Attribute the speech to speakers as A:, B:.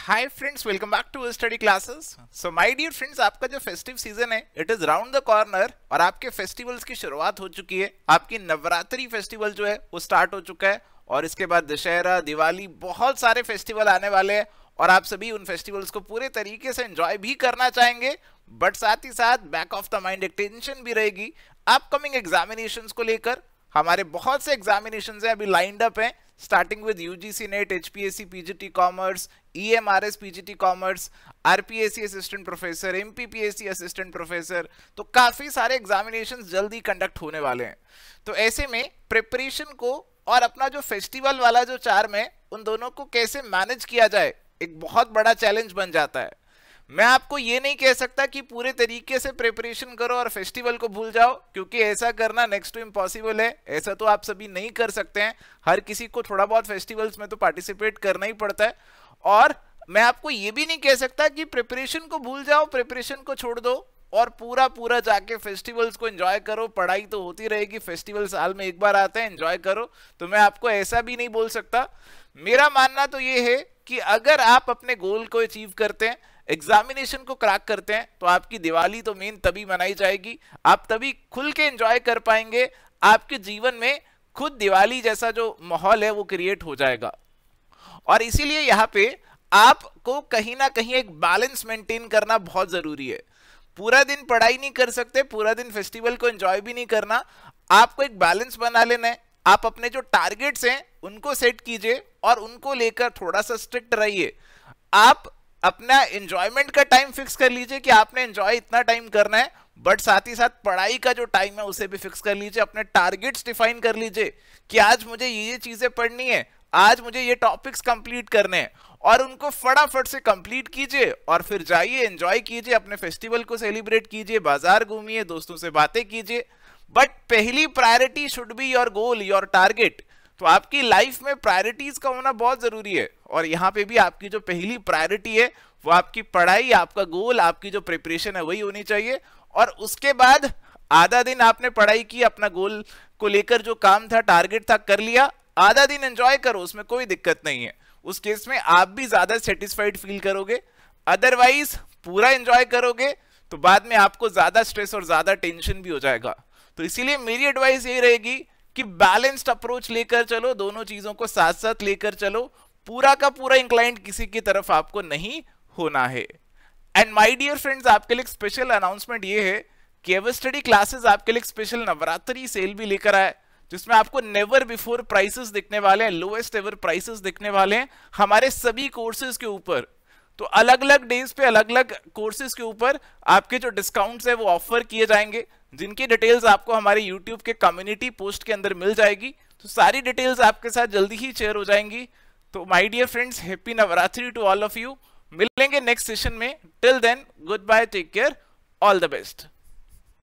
A: hi friends welcome back to study classes so my dear friends आपका जो festive season है it is round the corner और आपके festivals की शुरुआत हो चुकी है आपकी नवरात्रि फेस्टिवल जो है वो स्टार्ट हो चुका है और इसके बाद दशहरा दिवाली बहुत सारे फेस्टिवल आने वाले हैं और आप सभी उन फेस्टिवल्स को पूरे तरीके से एंजॉय भी करना चाहेंगे बट साथ ही साथ बैक ऑफ द माइंड एक टेंशन भी रहेगी अपकमिंग एग्जामिनेशन को लेकर हमारे बहुत से एग्जामिनेशन है अभी लाइंड अप हैं starting with UGC NET, HPSC, PGT Commerce, EMRS, PGT Commerce, RPSC Assistant Professor, MPPSC Assistant Professor तो काफ़ी सारे एग्जामिनेशन जल्दी कंडक्ट होने वाले हैं तो ऐसे में प्रिपरेशन को और अपना जो फेस्टिवल वाला जो चार में उन दोनों को कैसे मैनेज किया जाए एक बहुत बड़ा चैलेंज बन जाता है मैं आपको ये नहीं कह सकता कि पूरे तरीके से प्रिपरेशन करो और फेस्टिवल को भूल जाओ क्योंकि ऐसा करना नेक्स्ट टू इम्पॉसिबल है ऐसा तो आप सभी नहीं कर सकते हैं हर किसी को थोड़ा बहुत फेस्टिवल्स में तो पार्टिसिपेट करना ही पड़ता है और मैं आपको ये भी नहीं कह सकता कि प्रिपरेशन को भूल जाओ प्रिपरेशन को छोड़ दो और पूरा पूरा जाके फेस्टिवल्स को एंजॉय करो पढ़ाई तो होती रहेगी फेस्टिवल साल में एक बार आते हैं एंजॉय करो तो मैं आपको ऐसा भी नहीं बोल सकता मेरा मानना तो ये है कि अगर आप अपने गोल को अचीव करते हैं एग्जामिनेशन को क्रैक करते हैं तो आपकी दिवाली तो मेन तभी मनाई जाएगी आप तभी खुल के एंजॉय कर पाएंगे आपके जीवन में खुद दिवाली जैसा जो माहौल है वो क्रिएट हो जाएगा और इसीलिए यहाँ पे आपको कहीं ना कहीं एक बैलेंस मेंटेन करना बहुत ज़रूरी है पूरा दिन पढ़ाई नहीं कर सकते पूरा दिन फेस्टिवल को एंजॉय भी नहीं करना आपको एक बैलेंस बना लेना है आप अपने जो टारगेट्स हैं उनको सेट कीजिए और उनको लेकर थोड़ा सा स्ट्रिक्ट रहिए आप अपना एंजॉयमेंट का टाइम फिक्स कर लीजिए कि आपने एंजॉय इतना टाइम करना है बट साथ ही साथ पढ़ाई का जो टाइम है उसे भी फिक्स कर लीजिए अपने टारगेट्स डिफाइन कर लीजिए कि आज मुझे ये ये चीज़ें पढ़नी है आज मुझे ये टॉपिक्स कंप्लीट करने हैं और उनको फटाफट से कंप्लीट कीजिए और फिर जाइए एंजॉय कीजिए अपने फेस्टिवल को सेलिब्रेट कीजिए बाजार घूमिए दोस्तों से बातें कीजिए बट पहली priority should be your goal your target तो आपकी लाइफ में प्रायोरिटीज का होना बहुत जरूरी है और यहाँ पे भी आपकी जो पहली प्रायोरिटी है वो आपकी पढ़ाई आपका गोल आपकी जो प्रिपरेशन है वही होनी चाहिए और उसके बाद आधा दिन आपने पढ़ाई की अपना गोल को लेकर जो काम था टारगेट था कर लिया आधा दिन एंजॉय करो उसमें कोई दिक्कत नहीं है उस केस में आप भी ज्यादा सेटिस्फाइड फील करोगे अदरवाइज पूरा एंजॉय करोगे तो बाद में आपको ज्यादा स्ट्रेस और ज्यादा टेंशन भी हो जाएगा तो इसीलिए मेरी एडवाइस यही रहेगी कि बैलेंस्ड अप्रोच लेकर चलो दोनों चीजों को साथ साथ लेकर चलो पूरा का पूरा इंक्लाइंट किसी की तरफ आपको नहीं होना है एंड माई डियर फ्रेंड्स आपके लिए स्पेशल अनाउंसमेंट ये है कि एवर स्टडी क्लासेस आपके लिए स्पेशल नवरात्रि सेल भी लेकर आए जिसमें आपको नेवर बिफोर प्राइसेस दिखने वाले हैं लोएस्ट एवर प्राइसेस दिखने वाले हैं हमारे सभी कोर्सेज के ऊपर तो अलग अलग डेज पे अलग अलग कोर्सेज के ऊपर आपके जो डिस्काउंट्स है वो ऑफर किए जाएंगे जिनकी डिटेल्स आपको हमारे यूट्यूब के कम्युनिटी पोस्ट के अंदर मिल जाएगी तो सारी डिटेल्स आपके साथ जल्दी ही शेयर हो जाएंगी तो my dear friends happy Navratri to all of you मिलेंगे नेक्स्ट सेशन में till then good bye take care all the best